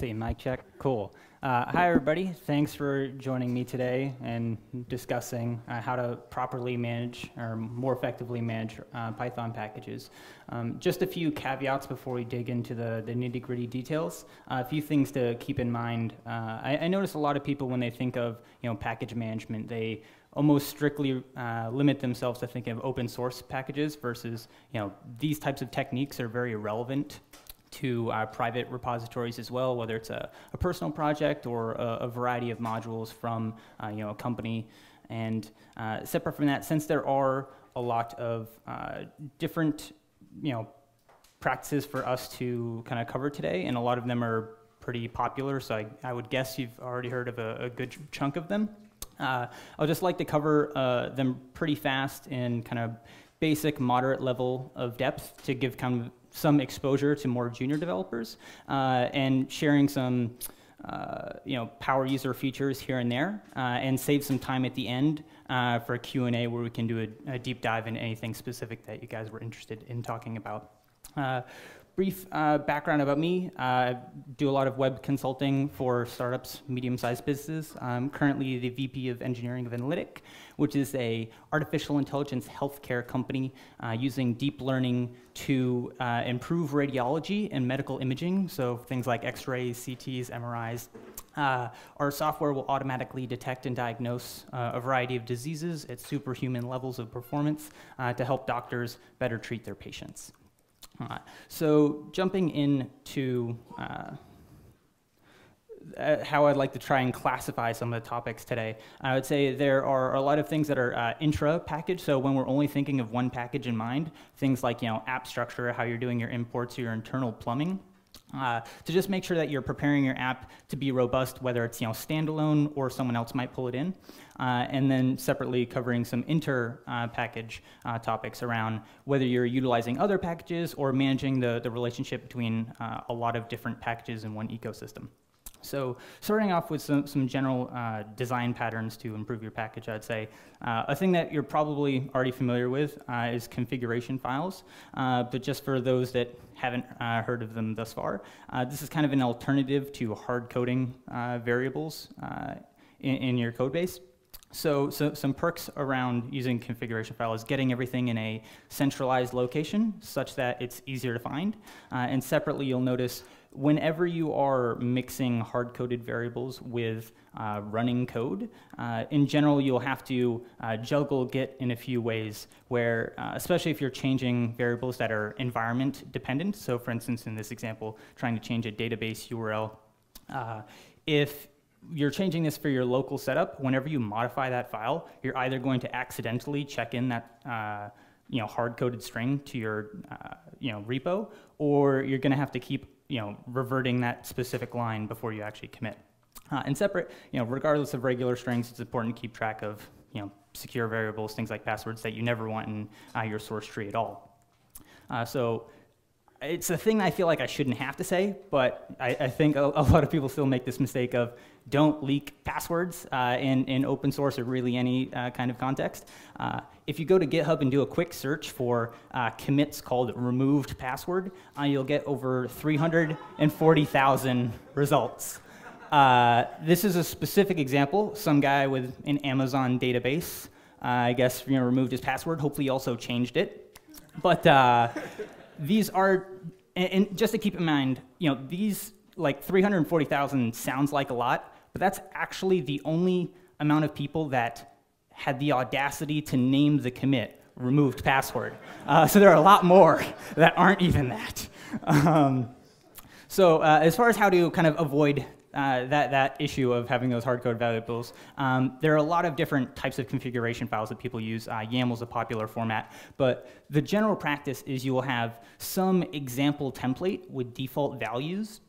see, mic check, cool. Uh, hi, everybody. Thanks for joining me today and discussing uh, how to properly manage or more effectively manage uh, Python packages. Um, just a few caveats before we dig into the, the nitty gritty details. Uh, a few things to keep in mind. Uh, I, I notice a lot of people when they think of you know package management, they almost strictly uh, limit themselves to thinking of open source packages versus, you know, these types of techniques are very relevant to uh, private repositories as well, whether it's a, a personal project or a, a, variety of modules from uh, you know a company. And uh, separate from that, since there are a lot of uh, different you know practices for us to kind of cover today, and a lot of them are pretty popular, so I, I would guess you've already heard of a, a good chunk of them. Uh, I'll just like to cover uh, them pretty fast in kind of basic moderate level of depth to give kind of some exposure to more junior developers uh, and sharing some uh, you know, power user features here and there uh, and save some time at the end for a Q&A where we can do a, a, deep dive in anything specific that you guys were interested in talking about brief uh, background about me. Uh, I do a lot of web consulting for startups, medium-sized businesses. I'm currently the VP of Engineering of Analytic, which is a artificial intelligence healthcare company uh, using deep learning to uh, improve radiology and medical imaging, so things like x-rays, CTs, MRIs. Uh, our software will automatically detect and diagnose uh, a variety of diseases at superhuman levels of performance to help doctors better treat their patients. So jumping into uh, uh, how I'd like to try and classify some of the topics today. I would say there are a lot of things that are uh, intra package, so when we're only thinking of one package in mind, things like you know app structure, how you're doing your imports, your internal plumbing. Uh, to just make sure that you're preparing your app to be robust, whether it's you know standalone or someone else might pull it in, uh, and then separately covering some inter-package uh, uh, topics around whether you're utilizing other packages or managing the, the relationship between uh, a lot of different packages in one ecosystem. So starting off with some, some general uh, design patterns to improve your package, I'd say. Uh, a thing that you're probably already familiar with uh, is configuration files, uh, but just for those that haven't uh, heard of them thus far, uh, this is kind of an alternative to hard coding variables in, in your code base. So, so, some perks around using configuration file is getting everything in a centralized location such that it's easier to find. Uh, and separately, you'll notice whenever you are mixing hard-coded variables with uh, running code, uh, in general you'll have to uh, juggle Git in a few ways where, uh, especially if you're changing variables that are environment dependent, so for instance in this example, trying to change a database URL, uh, if you're changing this for your local setup, whenever you modify that file, you're either going to accidentally check in that uh, you know, hard-coded string to your you know, repo, or you're going to have to keep you know, reverting that specific line before you actually commit. Uh, and separate, you know, regardless of regular strings, it's important to keep track of, you know, secure variables, things like passwords that you never want in uh, your source tree at all. Uh, so it's a thing I feel like I shouldn't have to say, but I, I think a, a, lot of people still make this mistake of don't leak passwords uh, in, in open source or really any uh, kind of context. Uh, if you go to GitHub and do a quick search for uh, commits called removed password, uh, you'll get over 340,000 results. Uh, this is a specific example. Some guy with an Amazon database, uh, I guess, you know, removed his password. Hopefully, he also changed it. But uh, these are, and, and just to keep in mind, you know, these like 340,000 sounds like a lot, but that's actually the only amount of people that had the audacity to name the commit removed password. Uh, so there are a lot more that aren't even that. Um, so uh, as far as how to kind of avoid uh, that, that issue of having those hard code variables, um, there are a lot of different types of configuration files that people use. Uh, YAML is a popular format, but the general practice is you will have some example template with default values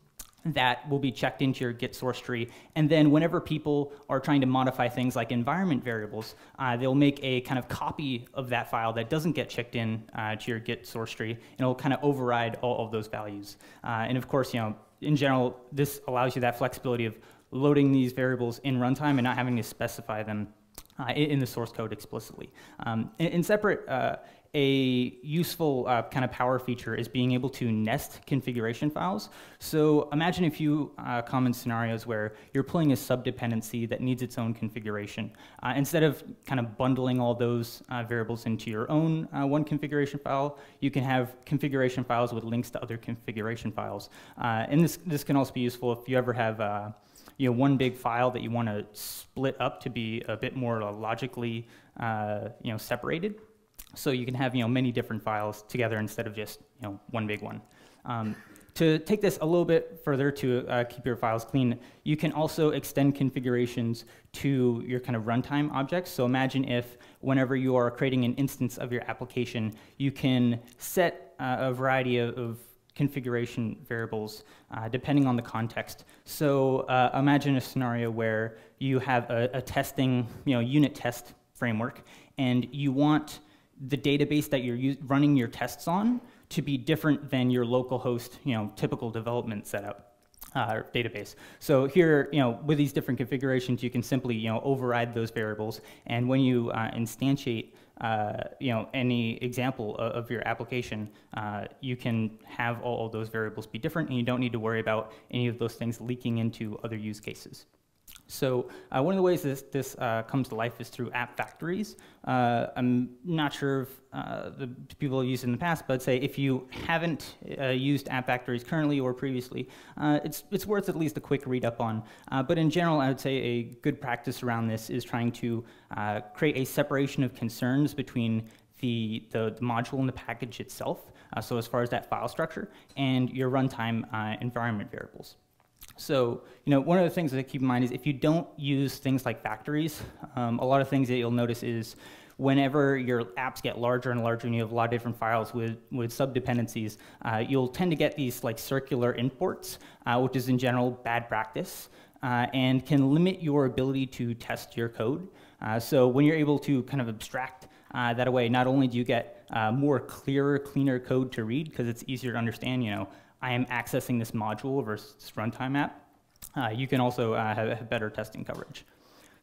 that will be checked into your Git source tree. And then whenever people are trying to modify things like environment variables, uh, they'll make a kind of copy of that file that doesn't get checked in uh, to your Git source tree, and it'll kind of override all of those values. Uh, and of course, you know, in general, this allows you that flexibility of loading these variables in runtime and not having to specify them uh, in the source code explicitly. Um, in, in, separate, uh, a useful uh, kind of power feature is being able to nest configuration files. So imagine a few common scenarios where you're pulling a subdependency that needs its own configuration. instead of kind of bundling all those variables into your own one configuration file, you can have configuration files with links to other configuration files. and this, this can also be useful if you ever have you know, one big file that you want to split up to be a bit more uh, logically uh, you know, separated. So you can have you know, many different files together instead of just you know, one big one. Um, to take this a little bit further to uh, keep your files clean, you can also extend configurations to your kind of runtime objects. So imagine if whenever you are creating an instance of your application, you can set uh, a variety of, of configuration variables uh, depending on the context. So uh, imagine a scenario where you have a, a, testing, you know, unit test framework, and you want the database that you're running your tests on to be different than your local host, you know, typical development setup. Uh, database. So here, you know, with these different configurations, you can simply, you know, override those variables, and when you uh, instantiate uh, you know, any example of, of your application, uh, you can have all of those variables be different and you don't need to worry about any of those things leaking into other use cases. So uh, one of the ways this, this uh, comes to life is through app factories. Uh, I'm not sure if uh, the people have used it in the past, but say if you haven't uh, used app factories currently or previously, uh, it's, it's worth at least a quick read up on. but in general, I would say a good practice around this is trying to create a separation of concerns between the, the, the module and the package itself, so as far as that file structure, and your runtime environment variables. So, you know, one of the things to keep in mind is if you don't use things like factories, um, a lot of things that you'll notice is whenever your apps get larger and larger and you have a lot of different files with, with sub-dependencies, uh, you'll tend to get these like circular imports, uh, which is in general bad practice, uh, and can limit your ability to test your code. Uh, so when you're able to kind of abstract uh, that away, not only do you get uh, more clearer, cleaner code to read because it's easier to understand, you know, I am accessing this module versus runtime app, uh, you can also uh, have, have, better testing coverage.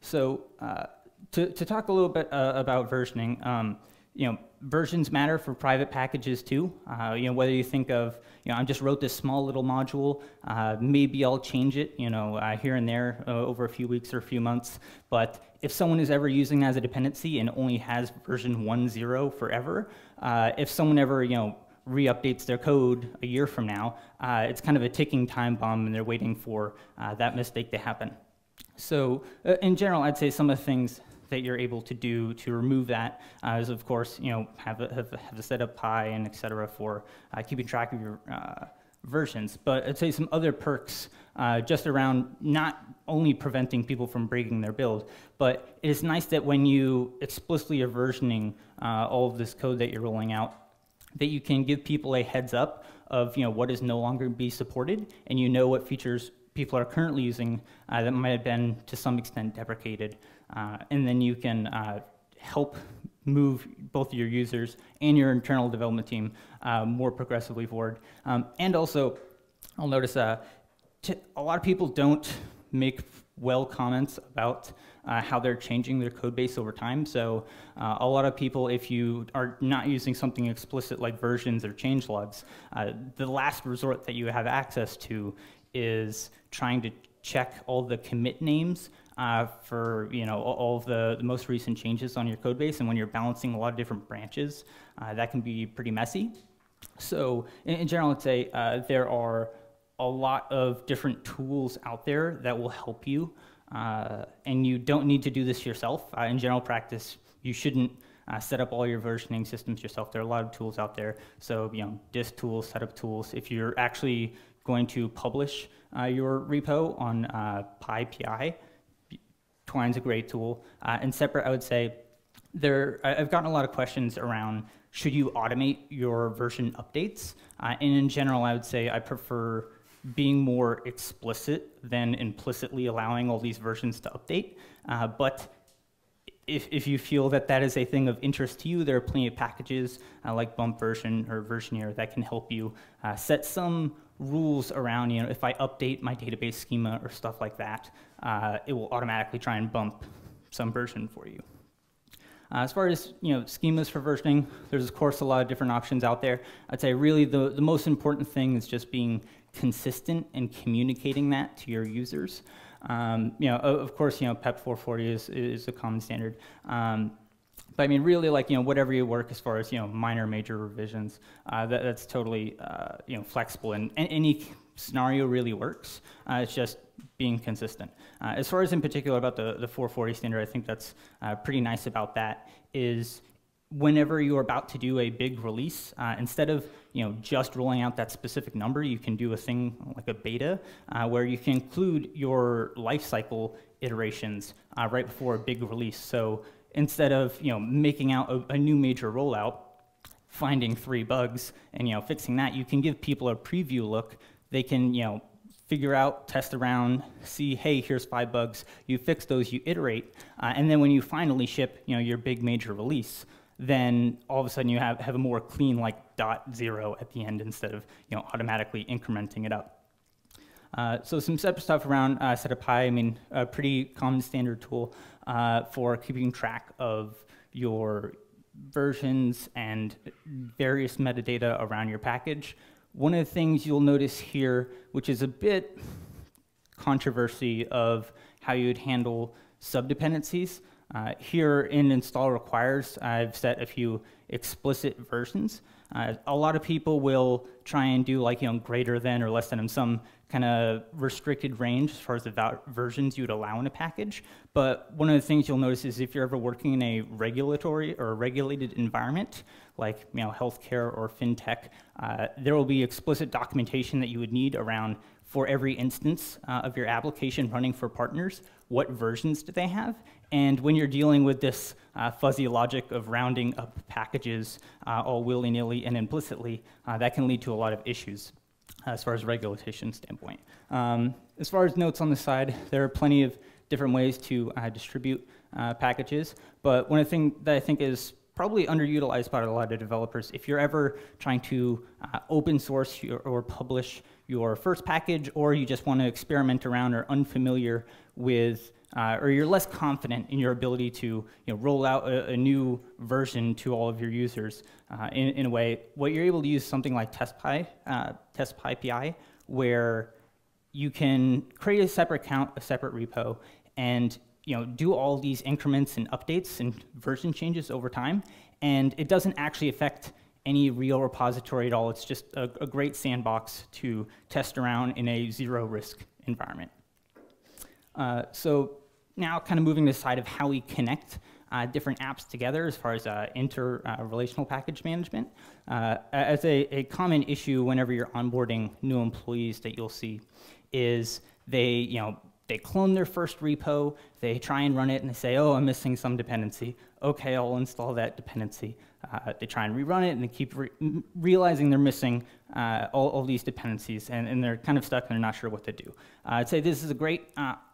So uh, to, to, talk a little bit uh, about versioning, um, you know, versions matter for private packages too. Uh, you know, whether you think of, you know, I just wrote this small little module, uh, maybe I'll change it, you know, uh, here and there uh, over a few weeks or a few months. But if someone is ever using that as a dependency and only has version 1.0 forever, if someone ever, you know, re-updates their code a year from now, uh, it's kind of a ticking time bomb and they're waiting for uh, that mistake to happen. So uh, in general, I'd say some of the things that you're able to do to remove that uh, is, of course, you know, have a, have, have a setup pie and et cetera for uh, keeping track of your uh, versions. But I'd say some other perks just around not only preventing people from breaking their build, but it is nice that when you explicitly are versioning all of this code that you're rolling out, that you can give people a heads up of you know what is no longer be supported, and you know what features people are currently using uh, that might have been to some extent deprecated, uh, and then you can uh, help move both your users and your internal development team uh, more progressively forward. Um, and also, I'll notice uh, a lot of people don't make well comments about uh, how they're changing their code base over time. So uh, a lot of people, if you are not using something explicit like versions or change logs, uh, the last resort that you have access to is trying to check all the commit names uh, for you know all of the, the, most recent changes on your code base. And when you're balancing a lot of different branches, uh, that can be pretty messy. So in, in general, I'd say uh, there are a lot of different tools out there that will help you. Uh, and you don't need to do this yourself. Uh, in general practice, you shouldn't uh, set up all your versioning systems yourself. There are a lot of tools out there. So, you know, disk tools, setup tools. If you're actually going to publish uh, your repo on PyPI, uh, Twine's a great tool. Uh, and separate, I would say, there, I've gotten a lot of questions around should you automate your version updates? and in general, I would say I prefer being more explicit than implicitly allowing all these versions to update. Uh, but if, if you feel that that is a thing of interest to you, there are plenty of packages uh, like Bump Version or Versioneer that can help you uh, set some rules around, you know, if I update my database schema or stuff like that, uh, it will automatically try and bump some version for you. Uh, as far as you know, schemas for versioning, there's of course a lot of different options out there. I'd say really the, the most important thing is just being consistent in communicating that to your users. Um, you know, of course, you know, PEP 440 is, is a common standard. Um, but I mean, really, like, you know, whatever you work as far as, you know, minor, major revisions, uh, that, that's totally, uh, you know, flexible. And, and any scenario really works. Uh, it's just being consistent. Uh, as far as in particular about the, the 440 standard, I think that's uh, pretty nice about that is whenever you're about to do a big release, uh, instead of you know just rolling out that specific number, you can do a thing like a beta uh, where you can include your lifecycle iterations uh, right before a big release. So instead of you know making out a, a new major rollout, finding three bugs and you know fixing that, you can give people a preview look. They can you know figure out, test around, see, hey, here's five bugs. You fix those, you iterate, uh, and then when you finally ship, you know your big major release, then all of a sudden you have, have a more clean like dot zero at the end instead of you know automatically incrementing it up. Uh, so some setup stuff around uh, setup high, I mean, a pretty common standard tool uh, for keeping track of your versions and various metadata around your package. One of the things you'll notice here, which is a bit controversy of how you would handle subdependencies, uh, here in install requires, I've set a few explicit versions. Uh, a lot of people will try and do like, you know, greater than or less than in some kind of restricted range as far as the versions you would allow in a package. But one of the things you'll notice is if you're ever working in a regulatory or a regulated environment, like you know healthcare or fintech, uh, there will be explicit documentation that you would need around for every instance uh, of your application running for partners, what versions do they have? And when you're dealing with this uh, fuzzy logic of rounding up packages uh, all willy-nilly and implicitly, uh, that can lead to a lot of issues. Uh, as far as regulation standpoint. Um, as far as notes on the side, there are plenty of different ways to uh, distribute uh, packages, but one of the things that I think is probably underutilized by a lot of developers, if you're ever trying to uh, open source your, or publish your first package, or you just want to experiment around or unfamiliar with uh, or you're less confident in your ability to you know, roll out a, a, new version to all of your users uh, in, in, a way. What you're able to use something like TestPy, uh, TestPy where you can create a separate account, a separate repo, and you know, do all these increments and updates and version changes over time, and it doesn't actually affect any real repository at all. It's just a, a great sandbox to test around in a zero risk environment. Uh, so now, kind of moving to the side of how we connect uh, different apps together as far as uh, uh relational uh, package management. Uh, as a, a, common issue whenever you're onboarding new employees that you'll see is they, you know, they clone their first repo, they try and run it, and they say, oh, I'm missing some dependency. Okay, I'll install that dependency. Uh, they try and rerun it, and they keep re realizing they're missing all, all, these dependencies, and, and, they're kind of stuck, and they're not sure what to do. I'd say this is a great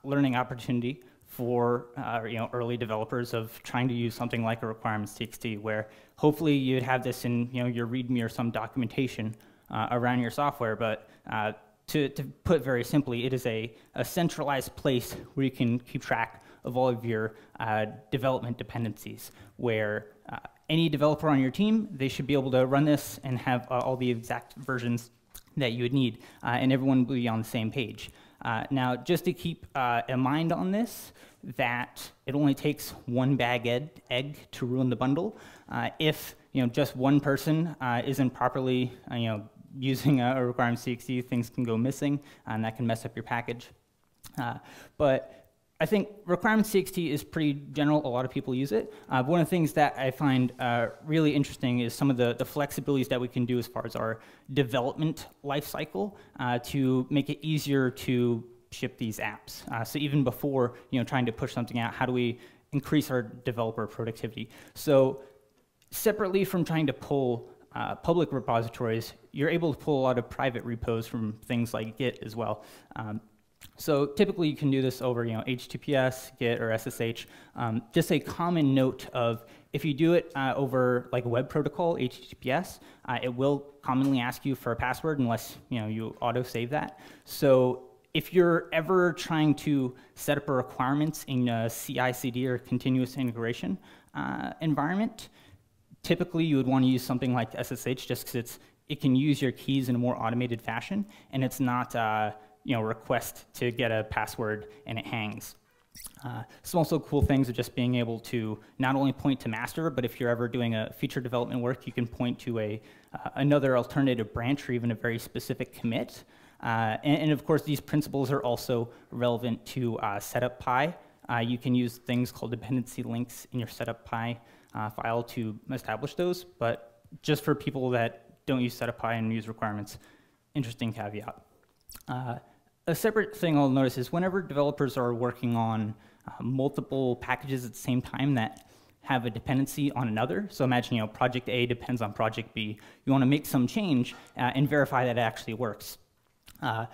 learning opportunity for uh, you know early developers of trying to use something like a requirements.txt, where hopefully you'd have this in you know your README or some documentation uh, around your software. But uh, to, to put very simply, it is a, a centralized place where you can keep track of all of your uh, development dependencies, where uh, any developer on your team, they should be able to run this and have uh, all the exact versions that you would need, and everyone will be on the same page. Uh, now, just to keep uh, in mind on this, that it only takes one bag ed- egg to ruin the bundle. Uh, if you know just one person isn't properly you know using a, a requirement CXD, things can go missing, and that can mess up your package. Uh, but I think requirement CXT is pretty general. A lot of people use it. Uh, one of the things that I find uh, really interesting is some of the, the flexibilities that we can do as far as our development lifecycle uh, to make it easier to ship these apps. Uh, so even before you know trying to push something out, how do we increase our developer productivity? So separately from trying to pull uh, public repositories, you're able to pull a lot of private repos from things like Git as well. Um, so typically you can do this over you know, HTTPS, Git, or SSH. Um, just a common note of if you do it uh, over like a web protocol, HTTPS, uh, it will commonly ask you for a password unless you, know, you auto-save that. So if you're ever trying to set up a requirements in a CI/CD or continuous integration uh, environment, typically you would want to use something like SSH just because it can use your keys in a more automated fashion, and it's not uh, you know, request to get a password and it hangs. Uh, some also cool things are just being able to not only point to master, but if you're ever doing a feature development work, you can point to a, uh, another alternative branch or even a very specific commit. Uh, and, and, of course, these principles are also relevant to uh, setup uh, you can use things called dependency links in your setup uh, file to establish those. But just for people that don't use setup and use requirements, interesting caveat a separate thing I'll notice is whenever developers are working on uh, multiple packages at the same time that have a dependency on another. So imagine, you know, project A depends on project B. You want to make some change uh, and verify that it actually works. Uh,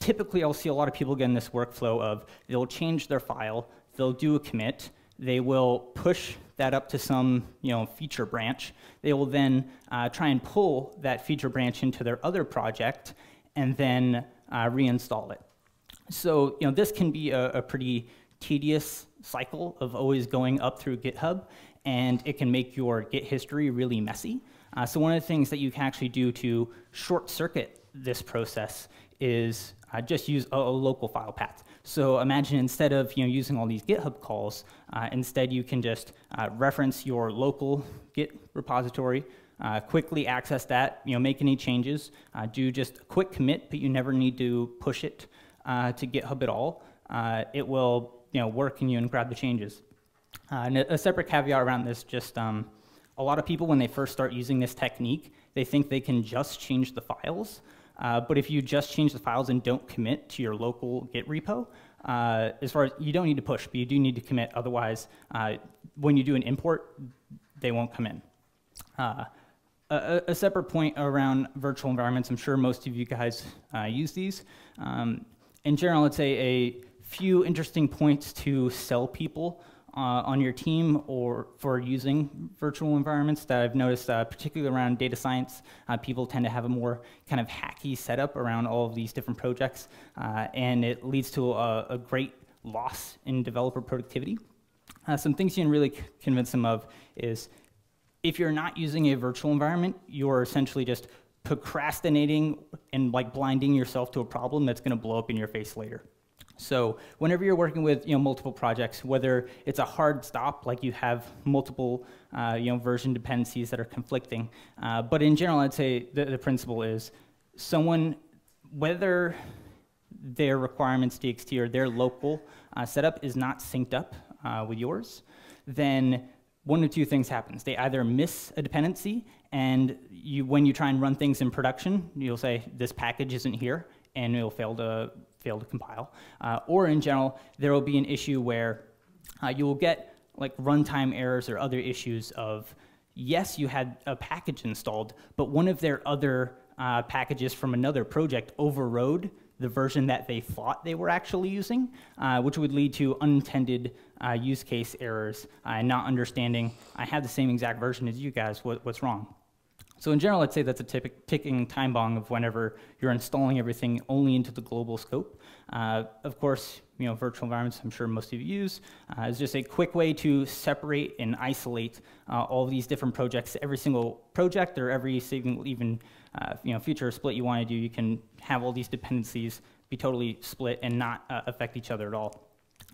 typically, I'll see a lot of people get in this workflow of they'll change their file, they'll do a commit, they will push that up to some you know, feature branch. They will then uh, try and pull that feature branch into their other project, and then uh, reinstall it. So you know, this can be a, a pretty tedious cycle of always going up through GitHub, and it can make your Git history really messy. Uh, so one of the things that you can actually do to short circuit this process is uh, just use a, a, local file path. So imagine instead of you know, using all these GitHub calls, uh, instead you can just uh, reference your local Git repository, uh, quickly access that, you know, make any changes, uh, do just a quick commit, but you never need to push it uh, to GitHub at all. Uh, it will, you know, work in you and grab the changes. Uh, and a, a, separate caveat around this, just um, a lot of people when they first start using this technique, they think they can just change the files. Uh, but if you just change the files and don't commit to your local Git repo, as far as you don't need to push, but you do need to commit. Otherwise, when you do an import, they won't come in. Uh, a, a, separate point around virtual environments. I'm sure most of you guys uh, use these. Um, in general, I'd say a few interesting points to sell people uh, on your team or for using virtual environments that I've noticed, uh, particularly around data science, uh, people tend to have a more kind of hacky setup around all of these different projects, uh, and it leads to a, a, great loss in developer productivity. Uh, some things you can really convince them of is if you're not using a virtual environment, you're essentially just procrastinating and like blinding yourself to a problem that's going to blow up in your face later. So whenever you're working with you know multiple projects, whether it's a hard stop like you have multiple uh, you know version dependencies that are conflicting, uh, but in general, I'd say the, the principle is someone whether their requirements DXT or their local uh, setup is not synced up uh, with yours, then one of two things happens. They either miss a dependency, and you, when you try and run things in production, you'll say, this package isn't here, and it'll fail to, fail to compile. Uh, or in general, there will be an issue where uh, you will get like runtime errors or other issues of, yes, you had a package installed, but one of their other uh, packages from another project overrode the version that they thought they were actually using, uh, which would lead to unintended uh, use case errors uh, and not understanding, I have the same exact version as you guys, what, what's wrong? So in general, I'd say that's a ticking time bomb of whenever you're installing everything only into the global scope. Uh, of course, you know, virtual environments I'm sure most of you use, uh, is just a quick way to separate and isolate uh, all these different projects. Every single project or every single even uh, you know, future split you want to do, you can have all these dependencies be totally split and not uh, affect each other at all.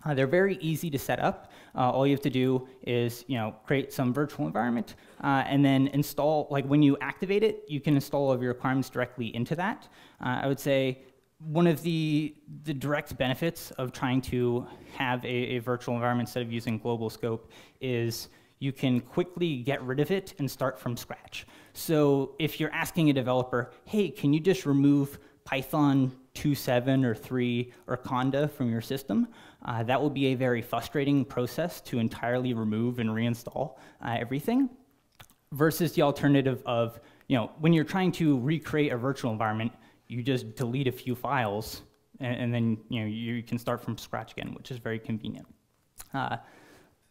Uh, they're very easy to set up. Uh, all you have to do is you know, create some virtual environment uh, and then install, like when you activate it, you can install all of your requirements directly into that. Uh, I would say one of the, the direct benefits of trying to have a, a, virtual environment instead of using global scope is you can quickly get rid of it and start from scratch. So if you're asking a developer, hey, can you just remove Python 2.7 or 3 or Conda from your system, uh, that will be a very frustrating process to entirely remove and reinstall uh, everything versus the alternative of, you know, when you're trying to recreate a virtual environment, you just delete a few files, and, and then you, know, you can start from scratch again, which is very convenient. Uh,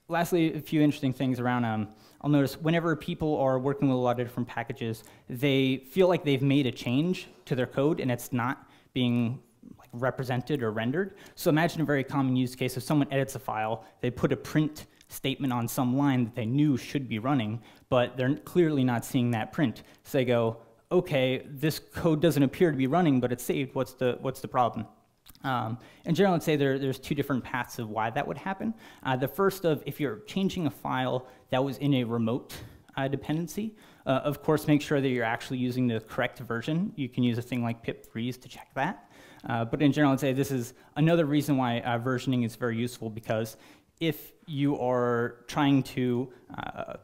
lastly, a few interesting things around, um, I'll notice whenever people are working with a lot of different packages, they feel like they've made a change to their code and it's not being like, represented or rendered. So imagine a very common use case, if someone edits a file, they put a print statement on some line that they knew should be running, but they're clearly not seeing that print. So they go, okay, this code doesn't appear to be running, but it's saved. What's the, what's the problem? Um, in general, I'd say there, there's two different paths of why that would happen. Uh, the first of if you're changing a file that was in a remote uh, dependency, uh, of course, make sure that you're actually using the correct version. You can use a thing like pip freeze to check that. Uh, but in general, I'd say this is another reason why uh, versioning is very useful because if you are trying to uh,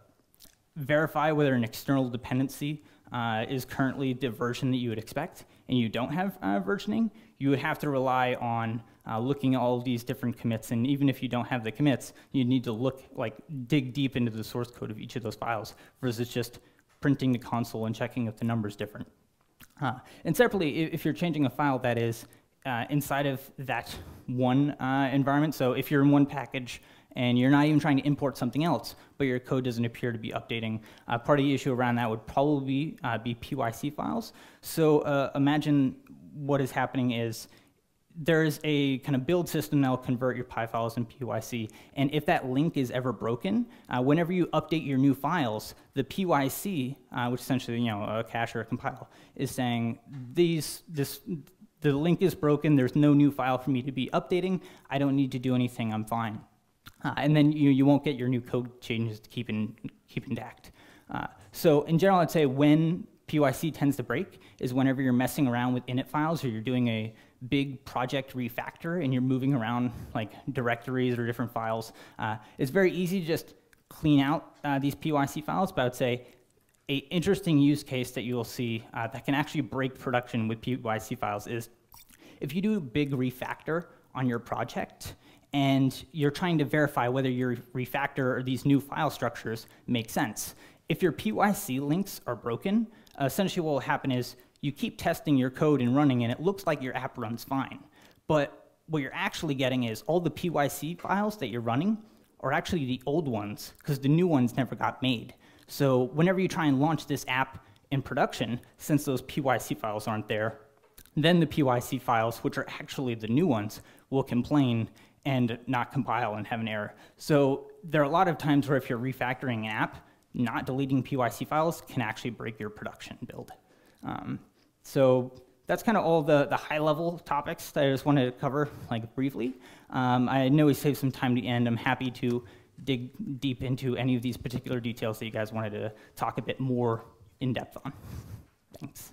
verify whether an external dependency uh, is currently the version that you would expect, and you don't have uh, versioning, you would have to rely on uh, looking at all of these different commits. And even if you don't have the commits, you need to look, like, dig deep into the source code of each of those files versus just printing the console and checking if the number's different. Uh, and separately, if you're changing a file that is uh, inside of that one uh, environment, so if you're in one package and you're not even trying to import something else, but your code doesn't appear to be updating. Uh, part of the issue around that would probably uh, be PYC files. So uh, imagine what is happening is there's a kind of build system that will convert your PI files in PYC. And if that link is ever broken, uh, whenever you update your new files, the PYC, uh, which essentially you know a cache or a compile, is saying these this the link is broken. There's no new file for me to be updating. I don't need to do anything. I'm fine. Uh, and then you, you won't get your new code changes to keep, in, keep intact. Uh, so in general, I'd say when PYC tends to break is whenever you're messing around with init files or you're doing a big project refactor and you're moving around like directories or different files. Uh, it's very easy to just clean out uh, these PYC files, but I would say a interesting use case that you will see uh, that can actually break production with PYC files is if you do a big refactor on your project, and you're trying to verify whether your refactor or these new file structures make sense. If your PYC links are broken, essentially what will happen is you keep testing your code and running and it looks like your app runs fine. But what you're actually getting is all the PYC files that you're running are actually the old ones because the new ones never got made. So whenever you try and launch this app in production, since those PYC files aren't there, then the PYC files, which are actually the new ones, will complain and not compile and have an error. So there are a lot of times where if you're refactoring an app, not deleting PYC files can actually break your production build. Um, so that's kind of all the, the high-level topics that I just wanted to cover like briefly. Um, I know we saved some time to end. I'm happy to dig deep into any of these particular details that you guys wanted to talk a bit more in depth on. Thanks.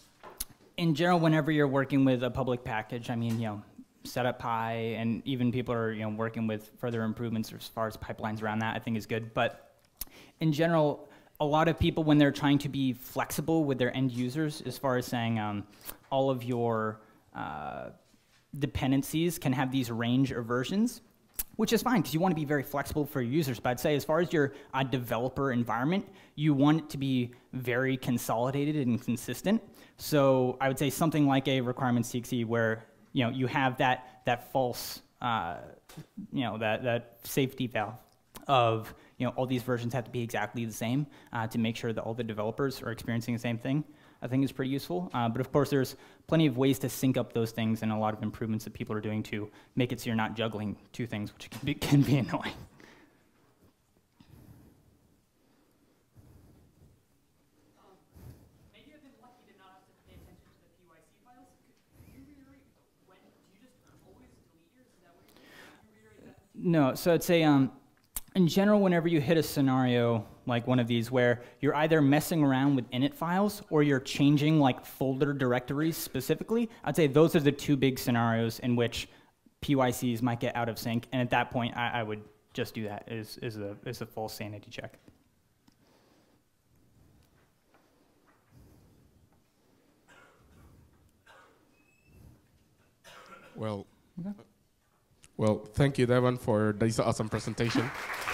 in general, whenever you're working with a public package, I mean, you know, up high and even people are you know working with further improvements as far as pipelines around that. I think is good, but in general, a lot of people when they're trying to be flexible with their end users, as far as saying um, all of your uh, dependencies can have these range of versions which is fine because you want to be very flexible for your users. But I'd say as far as your uh, developer environment, you want it to be very consolidated and consistent. So I would say something like a requirement CXE where you know you have that that false uh, you know that that safety valve of you know all these versions have to be exactly the same uh, to make sure that all the developers are experiencing the same thing. I think is pretty useful. Uh, but of course, there's plenty of ways to sync up those things and a lot of improvements that people are doing to make it so you're not juggling two things, which can be, can be annoying. Um, no, so I'd say um, in general, whenever you hit a scenario like one of these where you're either messing around with init files or you're changing like folder directories specifically, I'd say those are the two big scenarios in which PYCs might get out of sync. And at that point, I, I would just do that is, is, a, is a full sanity check. Well, okay. well, thank you, Devon, for this awesome presentation.